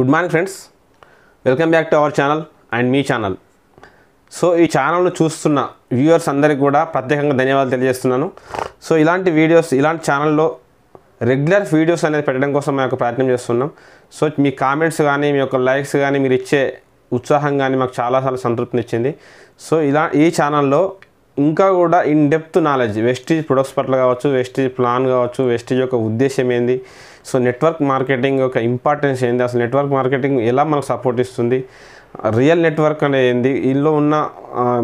good morning friends welcome back to our channel and మీ channel so ఈ ఛానల్ను చూస్తున్న వ్యూవర్స్ అందరికీ కూడా ప్రత్యేకంగా ధన్యవాదాలు తెలియజేస్తున్నాను సో ఇలాంటి వీడియోస్ ఇలాంటి ఛానల్లో రెగ్యులర్ వీడియోస్ అనేది పెట్టడం కోసం మేము ప్రయత్నం చేస్తున్నాం సో మీ కామెంట్స్ కానీ మీ యొక్క లైక్స్ కానీ మీరు ఇచ్చే ఉత్సాహం కానీ మాకు చాలాసార్లు సంతృప్తిని ఇచ్చింది సో ఇలా ఈ ఛానల్లో ఇంకా కూడా in depth knowledge Vestige products పట్ల కావచ్చు వెస్టేజ్ ప్లాన్ కావచ్చు వెస్టేజ్ యొక్క ఉద్దేశం ఏంది సో నెట్వర్క్ మార్కెటింగ్ యొక్క ఇంపార్టెన్స్ ఏంది అసలు నెట్వర్క్ మార్కెటింగ్ ఎలా మనకు సపోర్ట్ ఇస్తుంది రియల్ నెట్వర్క్ అనేది ఏంది ఇందులో ఉన్న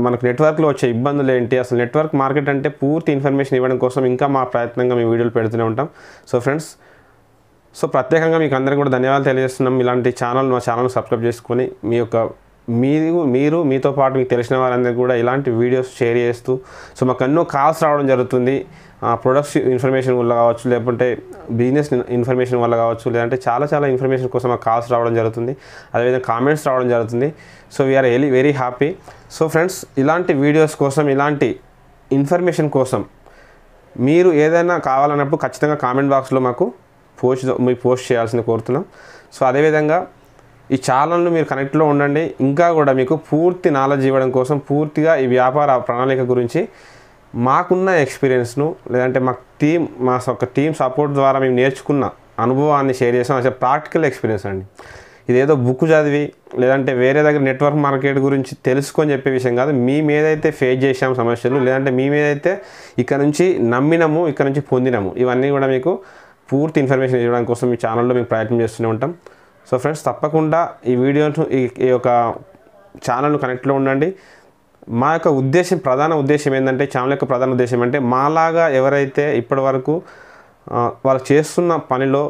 మనకు నెట్వర్క్లో వచ్చే ఇబ్బందులు ఏంటి అసలు నెట్వర్క్ మార్కెట్ అంటే పూర్తి ఇన్ఫర్మేషన్ ఇవ్వడం కోసం ఇంకా మా ప్రయత్నంగా మేము వీడియోలు పెడుతూనే ఉంటాం సో ఫ్రెండ్స్ సో ప్రత్యేకంగా మీకు అందరికీ కూడా ధన్యవాదాలు తెలియజేస్తున్నాం ఇలాంటి ఛానల్ మా ఛానల్ సబ్స్క్రైబ్ చేసుకొని మీ యొక్క మీరు మీరు మీతో పాటు మీకు తెలిసిన వారందరికీ కూడా ఇలాంటి వీడియోస్ షేర్ చేస్తూ సో మాకు ఎన్నో కాల్స్ రావడం జరుగుతుంది ప్రొడక్ట్స్ ఇన్ఫర్మేషన్ వల్ల కావచ్చు లేకుంటే బిజినెస్ ఇన్ఫర్మేషన్ వల్ల కావచ్చు లేదంటే చాలా చాలా ఇన్ఫర్మేషన్ కోసం మాకు కాల్స్ రావడం జరుగుతుంది అదేవిధంగా కామెంట్స్ రావడం జరుగుతుంది so we're very very happy so friends ఇలాంటి వీడియోస్ కోసం ఇలాంటి ఇన్ఫర్మేషన్ కోసం మీరు ఏదైనా కావాలన్నప్పుడు ఖచ్చితంగా కామెంట్ బాక్స్లో మాకు పోస్ట్ మీ పోస్ట్ చేయాల్సింది కోరుతున్నాం సో అదేవిధంగా ఈ ఛానల్ను మీరు కనెక్ట్లో ఉండండి ఇంకా కూడా మీకు పూర్తి నాలెడ్జ్ ఇవ్వడం కోసం పూర్తిగా ఈ వ్యాపార ప్రణాళిక గురించి మాకున్న ఎక్స్పీరియన్స్ను లేదంటే మాకు టీం మా ఒక టీం సపోర్ట్ ద్వారా మేము నేర్చుకున్న అనుభవాన్ని షేర్ చేసాం అసలు ప్రాక్టికల్ ఎక్స్పీరియన్స్ అండి ఇదేదో బుక్ చదివి లేదంటే వేరే దగ్గర నెట్వర్క్ మార్కెట్ గురించి తెలుసుకొని చెప్పే విషయం కాదు మేము ఏదైతే ఫేస్ చేసాం సమస్యలు లేదంటే మేము ఏదైతే ఇక్కడ నుంచి నమ్మినాము ఇక్కడ నుంచి పొందినాము ఇవన్నీ కూడా మీకు పూర్తి ఇన్ఫర్మేషన్ ఇవ్వడానికి కోసం మీ ఛానల్లో మేము ప్రయత్నం చేస్తూనే ఉంటాం సో ఫ్రెండ్స్ తప్పకుండా ఈ వీడియోను ఈ యొక్క ఛానల్ను కనెక్ట్లో ఉండండి మా యొక్క ఉద్దేశం ప్రధాన ఉద్దేశం ఏంటంటే ఛానల్ యొక్క ప్రధాన ఉద్దేశం అంటే మాలాగా ఎవరైతే ఇప్పటి వరకు వాళ్ళు చేస్తున్న పనిలో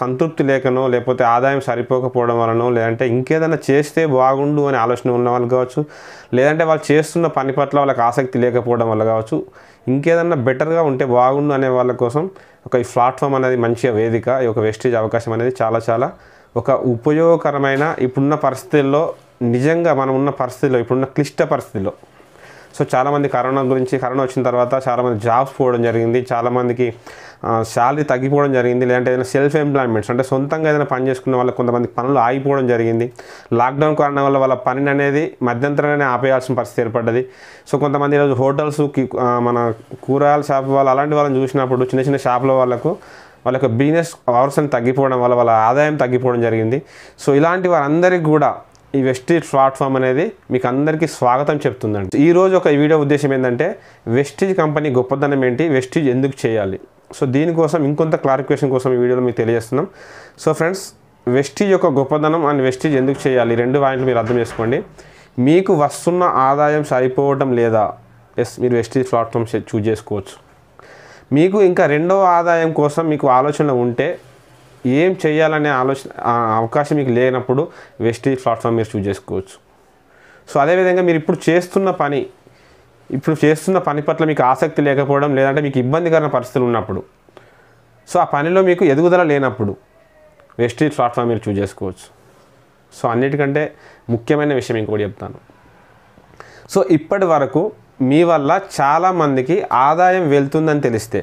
సంతృప్తి లేకనో లేకపోతే ఆదాయం సరిపోకపోవడం వలనో లేదంటే ఇంకేదైనా చేస్తే బాగుండు అనే ఆలోచన ఉన్న వాళ్ళు కావచ్చు లేదంటే వాళ్ళు చేస్తున్న పని పట్ల వాళ్ళకి ఆసక్తి లేకపోవడం వల్ల కావచ్చు ఇంకేదన్నా బెటర్గా ఉంటే బాగుండు అనే వాళ్ళ కోసం ఒక ఈ ప్లాట్ఫామ్ అనేది మంచిగా వేదిక ఈ ఒక వెస్టేజ్ అవకాశం అనేది చాలా చాలా ఒక ఉపయోగకరమైన ఇప్పుడున్న పరిస్థితుల్లో నిజంగా మనం ఉన్న పరిస్థితిలో ఇప్పుడున్న క్లిష్ట పరిస్థితిలో సో చాలామంది కరోనా గురించి కరోనా వచ్చిన తర్వాత చాలామంది జాబ్స్ పోవడం జరిగింది చాలామందికి శాలరీ తగ్గిపోవడం జరిగింది లేదంటే ఏదైనా సెల్ఫ్ ఎంప్లాయ్మెంట్స్ అంటే సొంతంగా ఏదైనా పని చేసుకున్న వాళ్ళకి కొంతమంది పనులు ఆగిపోవడం జరిగింది లాక్డౌన్ కారణం వల్ల వాళ్ళ పనిని అనేది మధ్యంతరంగానే ఆపేయాల్సిన పరిస్థితి ఏర్పడ్డది సో కొంతమంది ఈరోజు హోటల్స్ మన కూరగాయల షాప్ వాళ్ళు అలాంటి వాళ్ళని చూసినప్పుడు చిన్న చిన్న షాపుల వాళ్ళకు వాళ్ళ యొక్క బిజినెస్ అవర్స్ తగ్గిపోవడం వల్ల వాళ్ళ ఆదాయం తగ్గిపోవడం జరిగింది సో ఇలాంటి వారందరికీ కూడా ఈ వెస్టీజ్ ప్లాట్ఫామ్ అనేది మీకు అందరికీ స్వాగతం చెప్తుందండి ఈరోజు ఒక వీడియో ఉద్దేశం ఏంటంటే వెస్టీజ్ కంపెనీ గొప్పదనం ఏంటి వెస్టీజ్ ఎందుకు చేయాలి సో దీనికోసం ఇంకొంత క్లారిఫికేషన్ కోసం ఈ వీడియోలో మీకు తెలియజేస్తున్నాం సో ఫ్రెండ్స్ వెస్టీజ్ యొక్క గొప్పదనం అండ్ వెస్టీజ్ ఎందుకు చేయాలి రెండు వాయింట్లు మీరు అర్థం చేసుకోండి మీకు వస్తున్న ఆదాయం సరిపోవటం లేదా ఎస్ మీరు వెస్టీజ్ ప్లాట్ఫామ్స్ చూజ్ చేసుకోవచ్చు మీకు ఇంకా రెండవ ఆదాయం కోసం మీకు ఆలోచన ఉంటే ఏం చేయాలనే ఆలోచన అవకాశం మీకు లేనప్పుడు వెస్టీజ్ ప్లాట్ఫామ్ మీరు చూజ్ చేసుకోవచ్చు సో అదేవిధంగా మీరు ఇప్పుడు చేస్తున్న పని ఇప్పుడు చేస్తున్న పని పట్ల మీకు ఆసక్తి లేకపోవడం లేదంటే మీకు ఇబ్బందికరమైన పరిస్థితులు ఉన్నప్పుడు సో ఆ పనిలో మీకు ఎదుగుదల లేనప్పుడు వెస్టీజ్ ప్లాట్ఫామ్ మీరు చూజ్ చేసుకోవచ్చు సో అన్నిటికంటే ముఖ్యమైన విషయం ఇంకోటి చెప్తాను సో ఇప్పటి వరకు మీ వల్ల చాలామందికి ఆదాయం వెళ్తుందని తెలిస్తే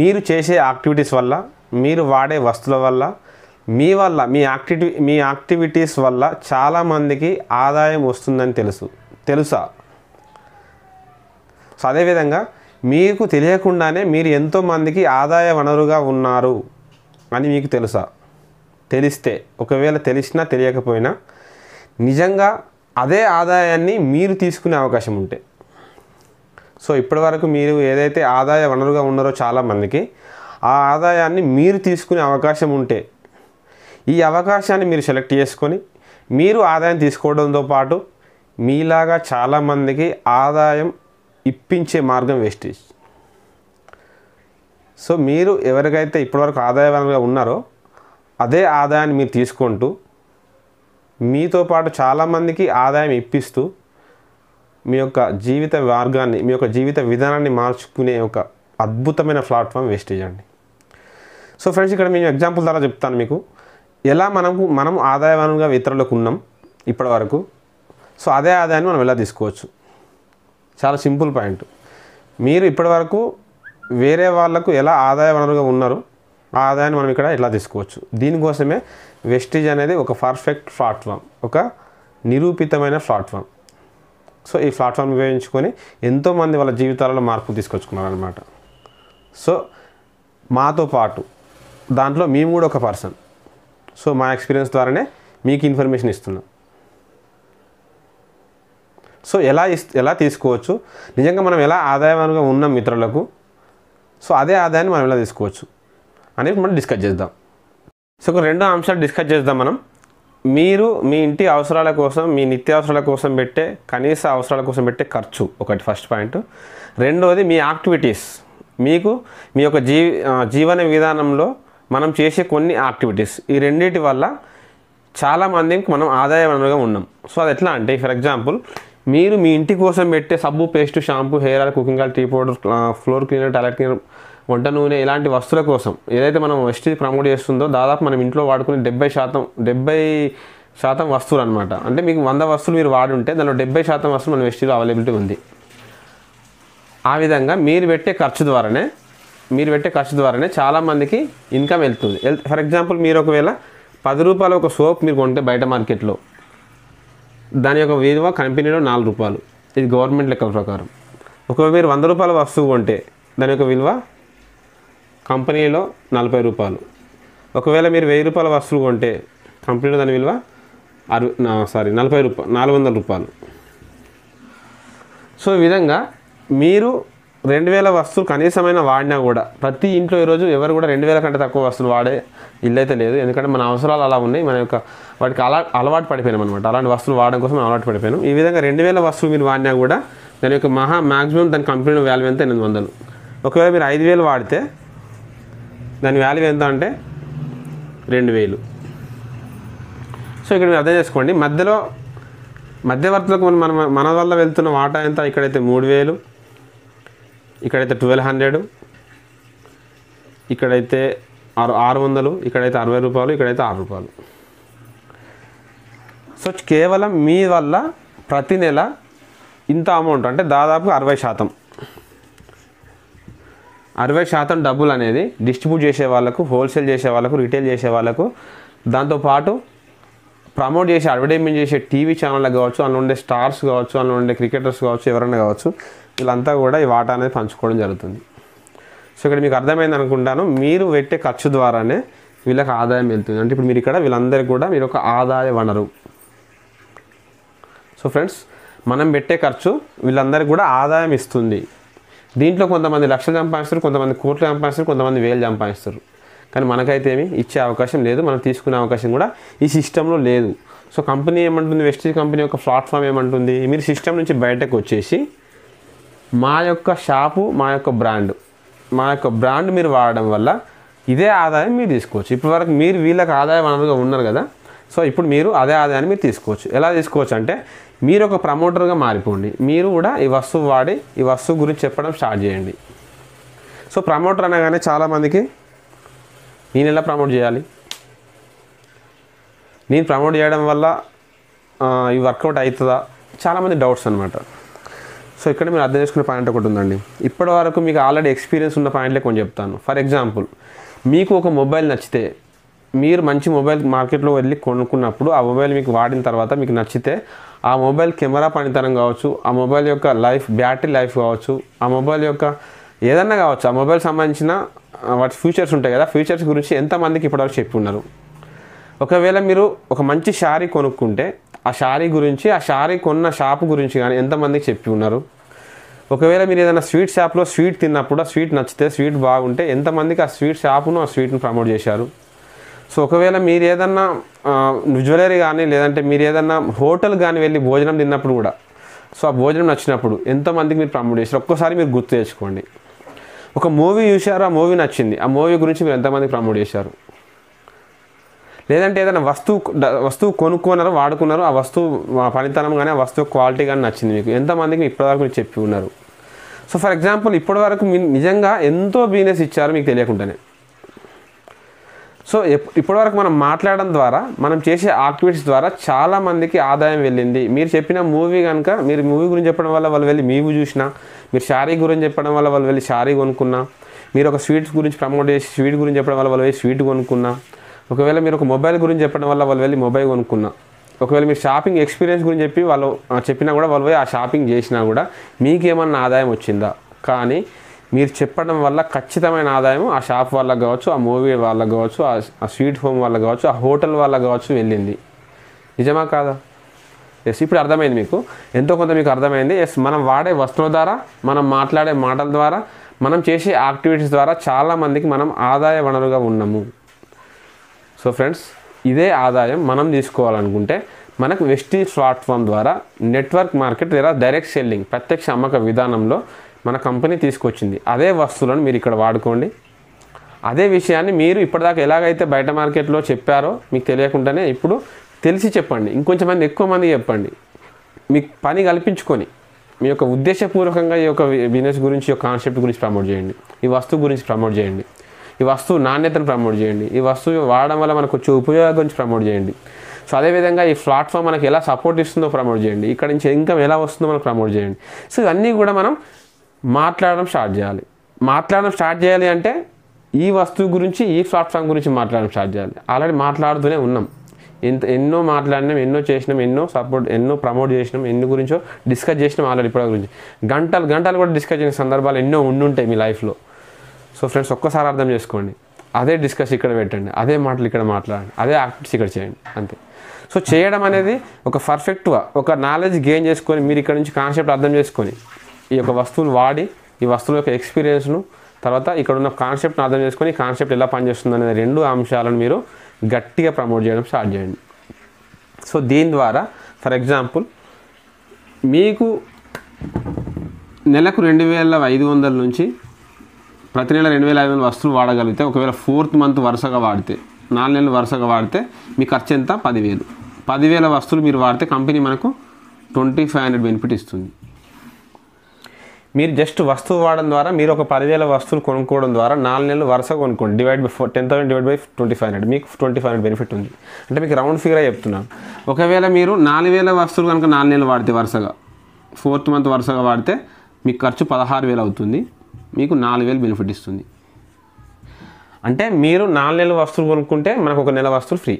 మీరు చేసే యాక్టివిటీస్ వల్ల మీరు వాడే వస్తువుల వల్ల మీ వల్ల మీ యాక్టివి మీ యాక్టివిటీస్ వల్ల చాలామందికి ఆదాయం వస్తుందని తెలుసు తెలుసా సో అదేవిధంగా మీకు తెలియకుండానే మీరు ఎంతోమందికి ఆదాయ వనరుగా ఉన్నారు అని మీకు తెలుసా తెలిస్తే ఒకవేళ తెలిసినా తెలియకపోయినా నిజంగా అదే ఆదాయాన్ని మీరు తీసుకునే అవకాశం ఉంటే సో ఇప్పటివరకు మీరు ఏదైతే ఆదాయ వనరుగా ఉన్నారో చాలామందికి ఆ ఆదాయాన్ని మీరు తీసుకునే అవకాశం ఉంటే ఈ అవకాశాన్ని మీరు సెలెక్ట్ చేసుకొని మీరు ఆదాయం తీసుకోవడంతో పాటు మీలాగా చాలామందికి ఆదాయం ఇప్పించే మార్గం వేస్టేజ్ సో మీరు ఎవరికైతే ఇప్పటివరకు ఆదాయ వనరుగా ఉన్నారో అదే ఆదాయాన్ని మీరు తీసుకుంటూ మీతో పాటు చాలామందికి ఆదాయం ఇప్పిస్తూ మీ యొక్క జీవిత మార్గాన్ని మీ యొక్క జీవిత విధానాన్ని మార్చుకునే ఒక అద్భుతమైన ప్లాట్ఫామ్ వేస్టేజ్ అండి సో ఫ్రెండ్స్ ఇక్కడ మేము ఎగ్జాంపుల్ ద్వారా చెప్తాను మీకు ఎలా మనకు మనం ఆదాయ వనరుగా ఇతరులకు ఉన్నాం ఇప్పటి వరకు సో అదే ఆదాయాన్ని మనం ఎలా తీసుకోవచ్చు చాలా సింపుల్ పాయింట్ మీరు ఇప్పటి వరకు వేరే వాళ్లకు ఎలా ఆదాయ వనరుగా ఉన్నారు ఆ ఆదాయాన్ని మనం ఇక్కడ ఎలా తీసుకోవచ్చు దీనికోసమే వెస్టేజ్ అనేది ఒక పర్ఫెక్ట్ ప్లాట్ఫామ్ ఒక నిరూపితమైన ప్లాట్ఫామ్ సో ఈ ప్లాట్ఫామ్ ఉపయోగించుకొని ఎంతోమంది వాళ్ళ జీవితాలలో మార్పు తీసుకొచ్చుకున్నారనమాట సో మాతో పాటు దాంట్లో మేము కూడా ఒక పర్సన్ సో మా ఎక్స్పీరియన్స్ ద్వారానే మీకు ఇన్ఫర్మేషన్ ఇస్తున్నాం సో ఎలా ఎలా తీసుకోవచ్చు నిజంగా మనం ఎలా ఆదాయంగా ఉన్నాం మిత్రులకు సో అదే ఆదాయాన్ని మనం ఎలా తీసుకోవచ్చు అనేది మనం డిస్కస్ చేద్దాం సో ఒక రెండో అంశాలు డిస్కస్ చేద్దాం మనం మీరు మీ ఇంటి అవసరాల కోసం మీ నిత్యావసరాల కోసం పెట్టే కనీస అవసరాల కోసం పెట్టే ఖర్చు ఒకటి ఫస్ట్ పాయింట్ రెండవది మీ యాక్టివిటీస్ మీకు మీ యొక్క జీ జీవన విధానంలో మనం చేసే కొన్ని యాక్టివిటీస్ ఈ రెండింటి వల్ల చాలామందికి మనం ఆదాయ వనరుగా ఉన్నాం సో అది ఎట్లా అంటే ఫర్ ఎగ్జాంపుల్ మీరు మీ ఇంటి కోసం పెట్టే సబ్బు paste shampoo hair oil cooking oil tea powder floor cleaner toilet cleaner వంట నూనె ఇలాంటి వస్తువుల కోసం ఏదైతే మనం ఎస్టీ ప్రమోట్ చేస్తుందో దాదాపు మనం ఇంట్లో వాడుకునే డెబ్బై శాతం డెబ్బై శాతం వస్తువులు అనమాట అంటే మీకు వంద వస్తువులు మీరు వాడు ఉంటే దానిలో డెబ్బై శాతం వస్తువులు మన వెస్టీలో అవైలబిలిటీ ఉంది ఆ విధంగా మీరు పెట్టే ఖర్చు ద్వారానే మీరు పెట్టే ఖర్చు ద్వారానే చాలామందికి ఇన్కమ్ వెళ్తుంది ఫర్ ఎగ్జాంపుల్ మీరు ఒకవేళ పది రూపాయలు ఒక సోప్ మీరు కొంటే బయట మార్కెట్లో దాని యొక్క విలువ కంపెనీలో నాలుగు రూపాయలు ఇది గవర్నమెంట్ లెక్కల ప్రకారం ఒకవేళ మీరు వంద రూపాయల వస్తువు కొంటే దాని యొక్క విలువ కంపెనీలో నలభై రూపాయలు ఒకవేళ మీరు వెయ్యి రూపాయల వస్తువు కొంటే కంపెనీలో దాని విలువ అరు సారీ నలభై రూపాయలు నాలుగు వందల రూపాయలు సో ఈ విధంగా మీరు రెండు వేల వస్తువులు కనీసమైన వాడినా కూడా ప్రతి ఇంట్లో ఈరోజు ఎవరు కూడా రెండు వేల కంటే తక్కువ వస్తువులు వాడే ఇల్లు అయితే లేదు ఎందుకంటే మన అవసరాలు అలా ఉన్నాయి మన యొక్క వాటికి అలా అలవాటు పడిపోయినాం అనమాట అలాంటి వస్తువులు వాడడం కోసం అలవాటు పడిపోయాను ఈ విధంగా రెండు వేల వస్తువులు మీరు వాడినా కూడా దాని యొక్క మహా మ్యాక్సిమం దాని కంపెనీ వాల్యూ ఎంత ఎనిమిది వందలు ఒకవేళ మీరు ఐదు వేలు వాడితే దాని వాల్యూ ఎంత అంటే రెండు వేలు సో ఇక్కడ మీరు అర్థం చేసుకోండి మధ్యలో మధ్యవర్తులకు మనం మన వల్ల వెళ్తున్న వాటా ఎంత ఇక్కడైతే మూడు వేలు ఇక్కడైతే ట్వెల్వ్ హండ్రెడ్ ఇక్కడైతే ఆరు ఆరు వందలు ఇక్కడైతే అరవై రూపాయలు ఇక్కడైతే ఆరు రూపాయలు సో కేవలం మీ వల్ల ప్రతి నెల ఇంత అమౌంట్ అంటే దాదాపు అరవై శాతం అరవై శాతం డబ్బులు అనేది డిస్ట్రిబ్యూట్ చేసే వాళ్ళకు హోల్సేల్ చేసే వాళ్ళకు రిటైల్ చేసే వాళ్ళకు దాంతోపాటు ప్రమోట్ చేసే అడ్వర్టైజ్మెంట్ చేసే టీవీ ఛానళ్ళకు కావచ్చు అందులో ఉండే స్టార్స్ కావచ్చు అందులో ఉండే క్రికెటర్స్ కావచ్చు ఎవరైనా కావచ్చు వీళ్ళంతా కూడా ఈ వాటా అనేది పంచుకోవడం జరుగుతుంది సో ఇక్కడ మీకు అర్థమైంది అనుకుంటాను మీరు పెట్టే ఖర్చు ద్వారానే వీళ్ళకి ఆదాయం వెళ్తుంది అంటే ఇప్పుడు మీరు ఇక్కడ వీళ్ళందరికీ కూడా మీరు ఒక ఆదాయ వనరు సో ఫ్రెండ్స్ మనం పెట్టే ఖర్చు వీళ్ళందరికీ కూడా ఆదాయం ఇస్తుంది దీంట్లో కొంతమంది లక్షలు సంపాదిస్తారు కొంతమంది కోట్లు సంపాదిస్తారు కొంతమంది వేలు సంపాదిస్తారు కానీ మనకైతే ఏమి ఇచ్చే అవకాశం లేదు మనం తీసుకునే అవకాశం కూడా ఈ సిస్టంలో లేదు సో కంపెనీ ఏమంటుంది వెస్టేజ్ కంపెనీ యొక్క ప్లాట్ఫామ్ ఏమంటుంది మీరు సిస్టమ్ నుంచి బయటకు వచ్చేసి మా యొక్క షాపు మా యొక్క బ్రాండ్ మా యొక్క బ్రాండ్ మీరు వాడడం వల్ల ఇదే ఆదాయం మీరు తీసుకోవచ్చు ఇప్పటివరకు మీరు వీళ్ళకి ఆదాయ వనరుగా ఉన్నారు కదా సో ఇప్పుడు మీరు అదే ఆదాయాన్ని మీరు తీసుకోవచ్చు ఎలా తీసుకోవచ్చు అంటే మీరు ఒక ప్రమోటర్గా మారిపోండి మీరు కూడా ఈ వస్తువు వాడి ఈ వస్తువు గురించి చెప్పడం స్టార్ట్ చేయండి సో ప్రమోటర్ అనగానే చాలామందికి నేను ఎలా ప్రమోట్ చేయాలి నేను ప్రమోట్ చేయడం వల్ల ఈ వర్కౌట్ అవుతుందా చాలామంది డౌట్స్ అనమాట సో ఇక్కడ మీరు అర్థం చేసుకునే పాయింట్ ఒకటి ఉందండి ఇప్పటి వరకు మీకు ఆల్రెడీ ఎక్స్పీరియన్స్ ఉన్న పాయింట్లే కొన్ని చెప్తాను ఫర్ ఎగ్జాంపుల్ మీకు ఒక మొబైల్ నచ్చితే మీరు మంచి మొబైల్ మార్కెట్లో వెళ్ళి కొనుక్కున్నప్పుడు ఆ మొబైల్ మీకు వాడిన తర్వాత మీకు నచ్చితే ఆ మొబైల్ కెమెరా పనితనం కావచ్చు ఆ మొబైల్ యొక్క లైఫ్ బ్యాటరీ లైఫ్ కావచ్చు ఆ మొబైల్ యొక్క ఏదన్నా కావచ్చు ఆ మొబైల్ సంబంధించిన వాటి ఫీచర్స్ ఉంటాయి కదా ఫ్యూచర్స్ గురించి ఎంతమందికి ఇప్పటివరకు చెప్పి ఉన్నారు ఒకవేళ మీరు ఒక మంచి శారీ కొనుక్కుంటే ఆ శారీ గురించి ఆ శారీ కొన్న షాప్ గురించి కానీ ఎంతమందికి చెప్పి ఉన్నారు ఒకవేళ మీరు ఏదైనా స్వీట్ షాప్లో స్వీట్ తిన్నప్పుడు ఆ స్వీట్ నచ్చితే స్వీట్ బాగుంటే ఎంతమందికి ఆ స్వీట్ షాపును ఆ స్వీట్ను ప్రమోట్ చేశారు సో ఒకవేళ మీరు ఏదన్నా జ్యువెలరీ కానీ లేదంటే మీరు ఏదన్నా హోటల్ కానీ వెళ్ళి భోజనం తిన్నప్పుడు కూడా సో ఆ భోజనం నచ్చినప్పుడు ఎంతమందికి మీరు ప్రమోట్ చేశారు ఒక్కసారి మీరు గుర్తు తెచ్చుకోండి ఒక మూవీ చూశారు ఆ మూవీ నచ్చింది ఆ మూవీ గురించి మీరు ఎంతమందికి ప్రమోట్ చేశారు లేదంటే ఏదైనా వస్తువు వస్తువు కొనుక్కున్నారు వాడుకున్నారు ఆ వస్తువు ఫలితనం కానీ ఆ వస్తువు క్వాలిటీ కానీ నచ్చింది మీకు ఎంతమందికి ఇప్పటివరకు మీరు చెప్పి ఉన్నారు సో ఫర్ ఎగ్జాంపుల్ ఇప్పటివరకు మీ నిజంగా ఎంతో బిజినెస్ ఇచ్చారు మీకు తెలియకుండానే సో ఇప్పటివరకు మనం మాట్లాడడం ద్వారా మనం చేసే ఆక్టివిటీస్ ద్వారా చాలామందికి ఆదాయం వెళ్ళింది మీరు చెప్పిన మూవీ కనుక మీరు మూవీ గురించి చెప్పడం వల్ల వాళ్ళు వెళ్ళి మూవీ చూసినా మీరు శారీ గురించి చెప్పడం వల్ల వాళ్ళు వెళ్ళి శారీ కొనుక్కున్నా మీరు ఒక స్వీట్స్ గురించి ప్రమోట్ చేసి స్వీట్ గురించి చెప్పడం వల్ల వాళ్ళు వెళ్ళి స్వీట్ కొనుక్కున్నా ఒకవేళ మీరు ఒక మొబైల్ గురించి చెప్పడం వల్ల వాళ్ళు వెళ్ళి మొబైల్ కొనుక్కున్నా ఒకవేళ మీరు షాపింగ్ ఎక్స్పీరియన్స్ గురించి చెప్పి వాళ్ళు చెప్పినా కూడా వాళ్ళు పోయి ఆ షాపింగ్ చేసినా కూడా మీకేమన్నా ఆదాయం వచ్చిందా కానీ మీరు చెప్పడం వల్ల ఖచ్చితమైన ఆదాయం ఆ షాప్ వాళ్ళకి కావచ్చు ఆ మూవీ వాళ్ళకి కావచ్చు ఆ స్వీట్ హోమ్ వాళ్ళకి కావచ్చు ఆ హోటల్ వాళ్ళకి కావచ్చు వెళ్ళింది నిజమా కాదా ఎస్ ఇప్పుడు అర్థమైంది మీకు ఎంతో కొంత మీకు అర్థమైంది ఎస్ మనం వాడే వస్తువుల ద్వారా మనం మాట్లాడే మాటల ద్వారా మనం చేసే యాక్టివిటీస్ ద్వారా చాలామందికి మనం ఆదాయ వనరుగా ఉన్నాము సో ఫ్రెండ్స్ ఇదే ఆదాయం మనం తీసుకోవాలనుకుంటే మనకు వెస్టీజ్ ప్లాట్ఫామ్ ద్వారా నెట్వర్క్ మార్కెట్ లేదా డైరెక్ట్ సెల్లింగ్ ప్రత్యక్ష అమ్మక విధానంలో మన కంపెనీ తీసుకొచ్చింది అదే వస్తువులను మీరు ఇక్కడ వాడుకోండి అదే విషయాన్ని మీరు ఇప్పటిదాకా ఎలాగైతే బయట మార్కెట్లో చెప్పారో మీకు తెలియకుండానే ఇప్పుడు తెలిసి చెప్పండి ఇంకొంచెం మంది ఎక్కువ మంది చెప్పండి మీకు పని కల్పించుకొని మీ యొక్క ఉద్దేశపూర్వకంగా ఈ యొక్క బిజినెస్ గురించి కాన్సెప్ట్ గురించి ప్రమోట్ చేయండి ఈ వస్తువు గురించి ప్రమోట్ చేయండి ఈ వస్తువు నాణ్యతను ప్రమోట్ చేయండి ఈ వస్తువు వాడడం వల్ల మనకు వచ్చే ఉపయోగం గురించి ప్రమోట్ చేయండి సో అదేవిధంగా ఈ ప్లాట్ఫామ్ మనకు ఎలా సపోర్ట్ ఇస్తుందో ప్రమోట్ చేయండి ఇక్కడ నుంచి ఇంకా ఎలా వస్తుందో మనకు ప్రమోట్ చేయండి సో ఇవన్నీ కూడా మనం మాట్లాడడం స్టార్ట్ చేయాలి మాట్లాడడం స్టార్ట్ చేయాలి అంటే ఈ వస్తువు గురించి ఈ ప్లాట్ఫామ్ గురించి మాట్లాడడం స్టార్ట్ చేయాలి ఆల్రెడీ మాట్లాడుతూనే ఉన్నాం ఎంత ఎన్నో మాట్లాడినాం ఎన్నో చేసినాం ఎన్నో సపోర్ట్ ఎన్నో ప్రమోట్ చేసినాం ఎన్ని గురించో డిస్కస్ చేసినాం ఆల్రెడీ ఇప్పటి గురించి గంటలు గంటలు కూడా డిస్కస్ చేసిన సందర్భాలు ఎన్నో ఉండుంటాయి మీ లైఫ్లో సో ఫ్రెండ్స్ ఒక్కసారి అర్థం చేసుకోండి అదే డిస్కస్ ఇక్కడ పెట్టండి అదే మాటలు ఇక్కడ మాట్లాడండి అదే యాక్టివిటీస్ ఇక్కడ చేయండి అంతే సో చేయడం అనేది ఒక పర్ఫెక్ట్గా ఒక నాలెడ్జ్ గెయిన్ చేసుకొని మీరు ఇక్కడ నుంచి కాన్సెప్ట్ అర్థం చేసుకొని ఈ యొక్క వస్తువును వాడి ఈ వస్తువుల యొక్క ఎక్స్పీరియన్స్ను తర్వాత ఇక్కడ ఉన్న కాన్సెప్ట్ని అర్థం చేసుకొని కాన్సెప్ట్ ఎలా పనిచేస్తుంది అనే రెండు అంశాలను మీరు గట్టిగా ప్రమోట్ చేయడం స్టార్ట్ చేయండి సో దీని ద్వారా ఫర్ ఎగ్జాంపుల్ మీకు నెలకు రెండు వేల ఐదు వందల నుంచి ప్రతి నెల రెండు వేల ఐదు వందల వస్తువులు వాడగలిగితే ఒకవేళ ఫోర్త్ మంత్ వరుసగా వాడితే నాలుగు నెలలు వరుసగా వాడితే మీ ఖర్చు ఎంత పదివేలు పదివేల వస్తువులు మీరు వాడితే కంపెనీ మనకు ట్వంటీ ఫైవ్ హండ్రెడ్ బెనిఫిట్ ఇస్తుంది మీరు జస్ట్ వస్తువు వాడడం ద్వారా మీరు ఒక పదివేల వస్తువులు కొనుక్కోవడం ద్వారా నాలుగు నెలలు వరుసగా కొనుక్కోండి divide by four ten thousand divide by twenty five hundred మీకు ట్వంటీ ఫైవ్ హండ్రెడ్ బెనిఫిట్ ఉంది అంటే మీకు రౌండ్ ఫిగర్ చెప్తున్నాను ఒకవేళ మీరు నాలుగు వేల వస్తువులు కనుక నాలుగు నెలలు వాడితే వరుసగా ఫోర్త్ మంత్ వరుసగా వాడితే మీకు ఖర్చు పదహారు వేలు అవుతుంది మీకు నాలుగు వేలు బెనిఫిట్ ఇస్తుంది అంటే మీరు నాలుగు నెలల వస్తువులు కొనుక్కుంటే మనకు ఒక నెల వస్తువులు ఫ్రీ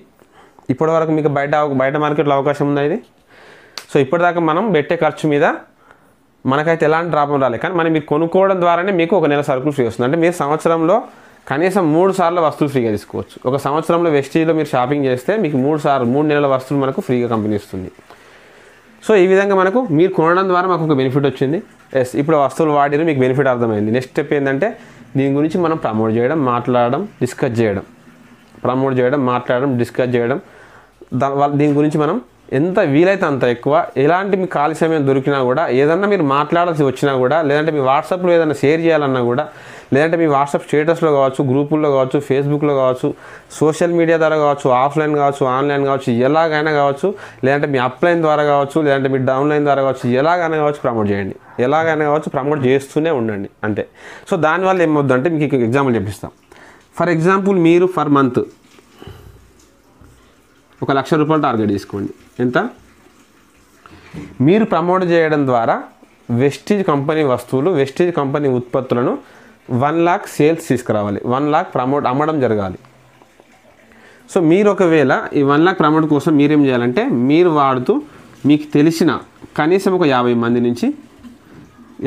ఇప్పటివరకు మీకు బయట బయట మార్కెట్లో అవకాశం ఉందా ఇది సో ఇప్పటిదాకా మనం పెట్టే ఖర్చు మీద మనకైతే ఎలాంటి డ్రాపం రాలేదు కానీ మనం మీరు కొనుక్కోవడం ద్వారానే మీకు ఒక నెల సరుకులు ఫ్రీ వస్తుంది అంటే మీరు సంవత్సరంలో కనీసం మూడు సార్లు వస్తువులు ఫ్రీగా తీసుకోవచ్చు ఒక సంవత్సరంలో వెస్టీలో మీరు షాపింగ్ చేస్తే మీకు మూడు సార్లు మూడు నెలల వస్తువులు మనకు ఫ్రీగా కంపెనీ ఇస్తుంది సో ఈ విధంగా మనకు మీరు కొనడం ద్వారా మాకు ఒక బెనిఫిట్ వచ్చింది ఎస్ ఇప్పుడు వస్తువులు వాడిన మీకు బెనిఫిట్ అర్థమైంది నెక్స్ట్ స్టెప్ ఏంటంటే దీని గురించి మనం ప్రమోట్ చేయడం మాట్లాడడం డిస్కస్ చేయడం ప్రమోట్ చేయడం మాట్లాడడం డిస్కస్ చేయడం దాని దీని గురించి మనం ఎంత వీలైతే అంత ఎక్కువ ఎలాంటి మీ ఖాళీ సమయం దొరికినా కూడా ఏదన్నా మీరు మాట్లాడాల్సి వచ్చినా కూడా లేదంటే మీ వాట్సాప్లో ఏదైనా షేర్ చేయాలన్నా కూడా లేదంటే మీ వాట్సాప్ స్టేటస్లో కావచ్చు గ్రూపుల్లో కావచ్చు ఫేస్బుక్లో కావచ్చు సోషల్ మీడియా ద్వారా కావచ్చు ఆఫ్లైన్ కావచ్చు ఆన్లైన్ కావచ్చు ఎలాగైనా కావచ్చు లేదంటే మీ అప్లైన్ ద్వారా కావచ్చు లేదంటే మీ డౌన్లైన్ ద్వారా కావచ్చు ఎలాగైనా కావచ్చు ప్రమోట్ చేయండి ఎలాగైనా కావచ్చు ప్రమోట్ చేస్తూనే ఉండండి అంతే సో దానివల్ల అంటే మీకు ఎగ్జాంపుల్ చెప్పిస్తాం ఫర్ ఎగ్జాంపుల్ మీరు ఫర్ మంత్ ఒక లక్ష రూపాయలు టార్గెట్ తీసుకోండి ఎంత మీరు ప్రమోట్ చేయడం ద్వారా వెస్టీజ్ కంపెనీ వస్తువులు వెస్టీజ్ కంపెనీ ఉత్పత్తులను వన్ లాక్ సేల్స్ తీసుకురావాలి వన్ లాక్ ప్రమోట్ అమ్మడం జరగాలి సో మీరు ఒకవేళ ఈ వన్ లాక్ ప్రమోట్ కోసం మీరేం చేయాలంటే మీరు వాడుతూ మీకు తెలిసిన కనీసం ఒక యాభై మంది నుంచి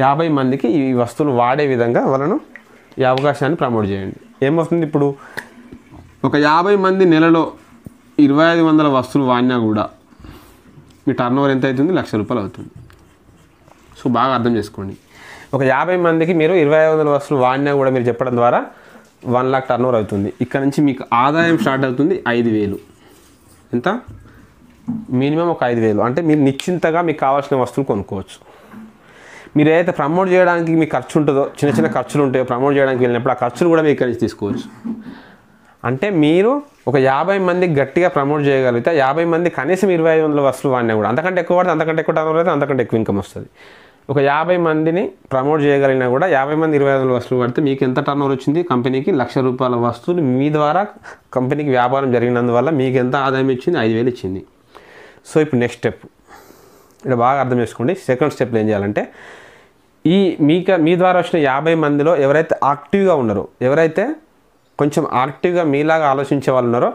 యాభై మందికి ఈ వస్తువులు వాడే విధంగా వాళ్ళను ఈ అవకాశాన్ని ప్రమోట్ చేయండి ఏమవుతుంది ఇప్పుడు ఒక యాభై మంది నెలలో ఇరవై ఐదు వందల వస్తువులు వాడినా కూడా మీ టర్న్ ఓవర్ ఎంత అవుతుంది లక్ష రూపాయలు అవుతుంది సో బాగా అర్థం చేసుకోండి ఒక యాభై మందికి మీరు ఇరవై ఐదు వందల వస్తువులు వాడినా కూడా మీరు చెప్పడం ద్వారా వన్ లాక్ టర్న్ ఓవర్ అవుతుంది ఇక్కడ నుంచి మీకు ఆదాయం స్టార్ట్ అవుతుంది ఐదు వేలు ఎంత మినిమం ఒక ఐదు వేలు అంటే మీరు నిశ్చింతగా మీకు కావాల్సిన వస్తువులు కొనుక్కోవచ్చు మీరు ఏదైతే ప్రమోట్ చేయడానికి మీ ఖర్చు ఉంటుందో చిన్న చిన్న ఖర్చులు ఉంటాయో ప్రమోట్ చేయడానికి వెళ్ళినప్పుడు ఆ ఖర్చులు కూడా మీరు ఇక్కడి నుంచి తీసుకోవచ్చు అంటే మీరు ఒక యాభై మందికి గట్టిగా ప్రమోట్ చేయగలిగితే యాభై మంది కనీసం ఇరవై ఐదు వందల వస్తువులు వాడినా కూడా అంతకంటే ఎక్కువ వాడితే అంతకంటే ఎక్కువ టర్న్ అవుతుంది అంతకంటే ఎక్కువ ఇన్కమ్ వస్తుంది ఒక యాభై మందిని ప్రమోట్ చేయగలిగినా కూడా యాభై మంది ఇరవై ఐదు వస్తువులు పడితే మీకు ఎంత టర్న్ ఓవర్ వచ్చింది కంపెనీకి లక్ష రూపాయల వస్తువులు మీ ద్వారా కంపెనీకి వ్యాపారం జరిగినందువల్ల మీకు ఎంత ఆదాయం ఇచ్చింది ఐదు వేలు ఇచ్చింది సో ఇప్పుడు నెక్స్ట్ స్టెప్ ఇక్కడ బాగా అర్థం చేసుకోండి సెకండ్ స్టెప్లో ఏం చేయాలంటే ఈ మీక మీ ద్వారా వచ్చిన యాభై మందిలో ఎవరైతే యాక్టివ్గా ఉన్నారో ఎవరైతే కొంచెం యాక్టివ్గా మీలాగా ఆలోచించే వాళ్ళు ఉన్నారో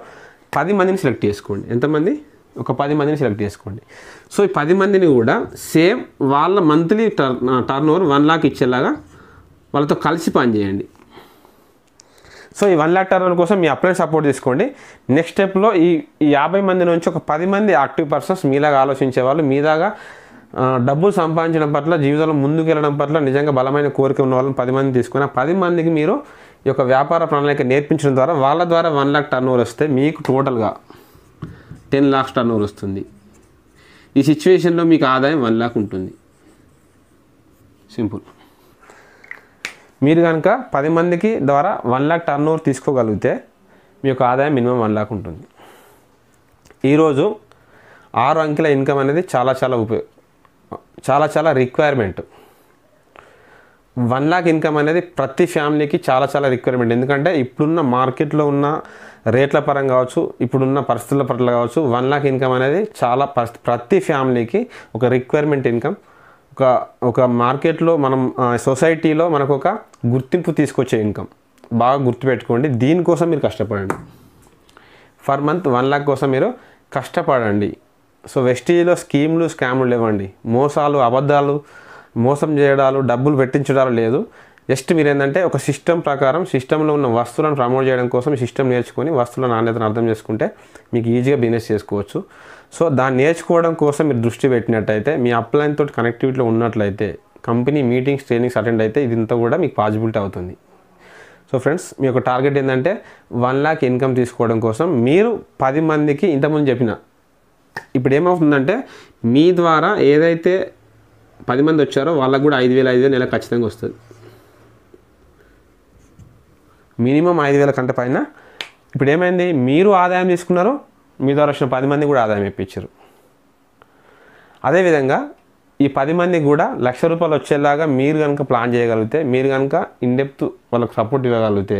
పది మందిని సెలెక్ట్ చేసుకోండి ఎంతమంది ఒక పది మందిని సెలెక్ట్ చేసుకోండి సో ఈ పది మందిని కూడా సేమ్ వాళ్ళ monthly turn turnover one lakh ఇచ్చేలాగా వాళ్ళతో కలిసి పనిచేయండి సో ఈ వన్ ల్యాక్ టర్న్ కోసం మీ అప్లై సపోర్ట్ తీసుకోండి నెక్స్ట్ స్టెప్లో ఈ యాభై మంది నుంచి ఒక పది మంది యాక్టివ్ పర్సన్స్ మీలాగా ఆలోచించే వాళ్ళు మీలాగా డబ్బులు సంపాదించడం పట్ల జీవితంలో ముందుకు వెళ్ళడం పట్ల నిజంగా బలమైన కోరిక ఉన్న వాళ్ళని పది మంది తీసుకుని ఆ పది మందికి మీరు ఈ యొక్క వ్యాపార ప్రణాళిక నేర్పించడం ద్వారా వాళ్ళ ద్వారా వన్ ల్యాక్ టర్న్ ఓవర్ వస్తే మీకు టోటల్గా టెన్ లాక్స్ టర్న్ ఓవర్ వస్తుంది ఈ సిచ్యువేషన్లో మీకు ఆదాయం వన్ లాక్ ఉంటుంది సింపుల్ మీరు కనుక పది మందికి ద్వారా వన్ లాక్ టర్న్ ఓవర్ తీసుకోగలిగితే మీ యొక్క ఆదాయం మినిమం వన్ లాక్ ఉంటుంది ఈరోజు ఆరు అంకెల ఇన్కమ్ అనేది చాలా చాలా ఉపయోగ చాలా చాలా రిక్వైర్మెంట్ వన్ లాక్ ఇన్కమ్ అనేది ప్రతి ఫ్యామిలీకి చాలా చాలా రిక్వైర్మెంట్ ఎందుకంటే ఇప్పుడున్న మార్కెట్లో ఉన్న రేట్ల పరంగా కావచ్చు ఇప్పుడున్న పరిస్థితుల పట్ల కావచ్చు వన్ లాక్ ఇన్కమ్ అనేది చాలా ప్రతి ఫ్యామిలీకి ఒక రిక్వైర్మెంట్ ఇన్కమ్ ఒక ఒక మార్కెట్లో మనం సొసైటీలో మనకు ఒక గుర్తింపు తీసుకొచ్చే ఇన్కమ్ బాగా గుర్తుపెట్టుకోండి దీనికోసం మీరు కష్టపడండి ఫర్ మంత్ వన్ లాక్ కోసం మీరు కష్టపడండి సో వెస్టీలో స్కీమ్లు స్కామ్లు లేవండి మోసాలు అబద్ధాలు మోసం చేయడాలు డబ్బులు పెట్టించడాలు లేదు జస్ట్ మీరు ఏంటంటే ఒక సిస్టమ్ ప్రకారం సిస్టంలో ఉన్న వస్తువులను ప్రమోట్ చేయడం కోసం సిస్టమ్ నేర్చుకొని వస్తువుల నాణ్యతను అర్థం చేసుకుంటే మీకు ఈజీగా బిజినెస్ చేసుకోవచ్చు సో దాన్ని నేర్చుకోవడం కోసం మీరు దృష్టి పెట్టినట్టయితే మీ అప్లైన్ తోటి కనెక్టివిటీలో ఉన్నట్లయితే కంపెనీ మీటింగ్స్ ట్రైనింగ్స్ అటెండ్ అయితే ఇదంతా కూడా మీకు పాజిబిలిటీ అవుతుంది సో ఫ్రెండ్స్ మీ యొక్క టార్గెట్ ఏంటంటే వన్ ల్యాక్ ఇన్కమ్ తీసుకోవడం కోసం మీరు పది మందికి ఇంతకుముందు చెప్పిన ఇప్పుడు ఏమవుతుందంటే మీ ద్వారా ఏదైతే పది మంది వచ్చారో వాళ్ళకు కూడా ఐదు వేల ఐదు వేలు నెల ఖచ్చితంగా వస్తుంది మినిమం ఐదు వేల కంటే పైన ఇప్పుడు ఏమైంది మీరు ఆదాయం తీసుకున్నారో మీ ద్వారా వచ్చిన పది మంది కూడా ఆదాయం ఇప్పించారు అదేవిధంగా ఈ పది మంది కూడా లక్ష రూపాయలు వచ్చేలాగా మీరు కనుక ప్లాన్ చేయగలిగితే మీరు కనుక డెప్త్ వాళ్ళకి సపోర్ట్ ఇవ్వగలిగితే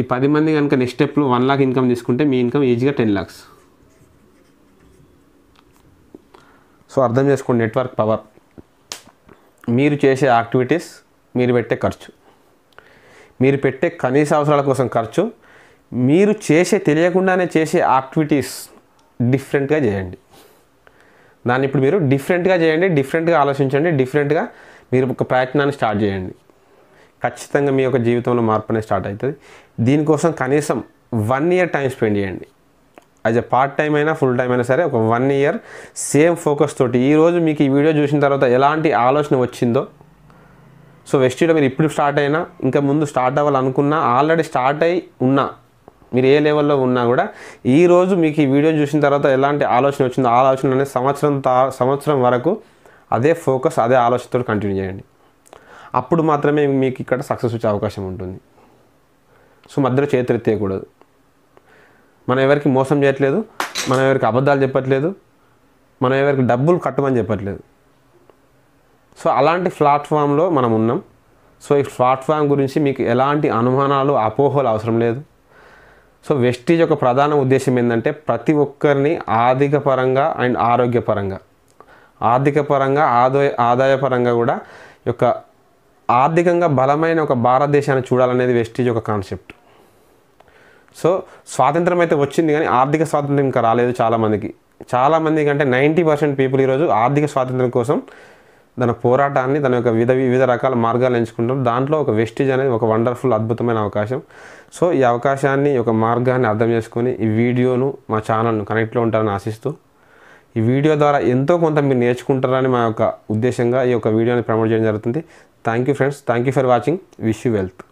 ఈ పది మంది కనుక నెక్స్ట్ స్టెప్లో వన్ లాక్ ఇన్కమ్ తీసుకుంటే మీ ఇన్కమ్ ఈజీగా టెన్ లాక్స్ సో అర్థం చేసుకోండి నెట్వర్క్ పవర్ మీరు చేసే యాక్టివిటీస్ మీరు పెట్టే ఖర్చు మీరు పెట్టే కనీస అవసరాల కోసం ఖర్చు మీరు చేసే తెలియకుండానే చేసే యాక్టివిటీస్ డిఫరెంట్గా చేయండి దాన్ని ఇప్పుడు మీరు డిఫరెంట్గా చేయండి డిఫరెంట్గా ఆలోచించండి డిఫరెంట్గా మీరు ఒక ప్రయత్నాన్ని స్టార్ట్ చేయండి ఖచ్చితంగా మీ యొక్క జీవితంలో మార్పు అనేది స్టార్ట్ అవుతుంది దీనికోసం కనీసం వన్ ఇయర్ టైం స్పెండ్ చేయండి యాజ్ అ పార్ట్ టైం అయినా ఫుల్ టైం అయినా సరే ఒక వన్ ఇయర్ సేమ్ ఫోకస్ తోటి ఈరోజు మీకు ఈ వీడియో చూసిన తర్వాత ఎలాంటి ఆలోచన వచ్చిందో సో వెస్టీలో మీరు ఇప్పుడు స్టార్ట్ అయినా ఇంకా ముందు స్టార్ట్ అవ్వాలనుకున్నా ఆల్రెడీ స్టార్ట్ అయి ఉన్నా మీరు ఏ లెవెల్లో ఉన్నా కూడా ఈరోజు మీకు ఈ వీడియో చూసిన తర్వాత ఎలాంటి ఆలోచన వచ్చిందో ఆలోచన అనేది సంవత్సరం సంవత్సరం వరకు అదే ఫోకస్ అదే ఆలోచనతో కంటిన్యూ చేయండి అప్పుడు మాత్రమే మీకు ఇక్కడ సక్సెస్ వచ్చే అవకాశం ఉంటుంది సో మధ్యలో చేతులెత్తేయకూడదు మనం ఎవరికి మోసం చేయట్లేదు మనం ఎవరికి అబద్ధాలు చెప్పట్లేదు మనం ఎవరికి డబ్బులు కట్టమని చెప్పట్లేదు సో అలాంటి ప్లాట్ఫామ్లో మనం ఉన్నాం సో ఈ ప్లాట్ఫామ్ గురించి మీకు ఎలాంటి అనుమానాలు అపోహలు అవసరం లేదు సో వెస్టీజ్ యొక్క ప్రధాన ఉద్దేశం ఏంటంటే ప్రతి ఒక్కరిని ఆర్థిక పరంగా అండ్ ఆరోగ్యపరంగా ఆర్థిక పరంగా ఆదాయ ఆదాయపరంగా కూడా యొక్క ఆర్థికంగా బలమైన ఒక భారతదేశాన్ని చూడాలనేది వెస్టీజ్ ఒక కాన్సెప్ట్ సో స్వాతంత్రం అయితే వచ్చింది కానీ ఆర్థిక స్వాతంత్రం ఇంకా రాలేదు చాలామందికి చాలామందికి అంటే నైంటీ పర్సెంట్ పీపుల్ ఈరోజు ఆర్థిక స్వాతంత్రం కోసం తన పోరాటాన్ని తన యొక్క వివిధ వివిధ రకాల మార్గాలు ఎంచుకుంటాం దాంట్లో ఒక వెస్టిజ్ అనేది ఒక వండర్ఫుల్ అద్భుతమైన అవకాశం సో ఈ అవకాశాన్ని ఒక మార్గాన్ని అర్థం చేసుకొని ఈ వీడియోను మా ఛానల్ను కనెక్ట్లో ఉంటారని ఆశిస్తూ ఈ వీడియో ద్వారా ఎంతో కొంత మీరు నేర్చుకుంటారని మా యొక్క ఉద్దేశంగా ఈ యొక్క వీడియోని ప్రమోట్ చేయడం జరుగుతుంది thank you friends thank you for watching wish you wealth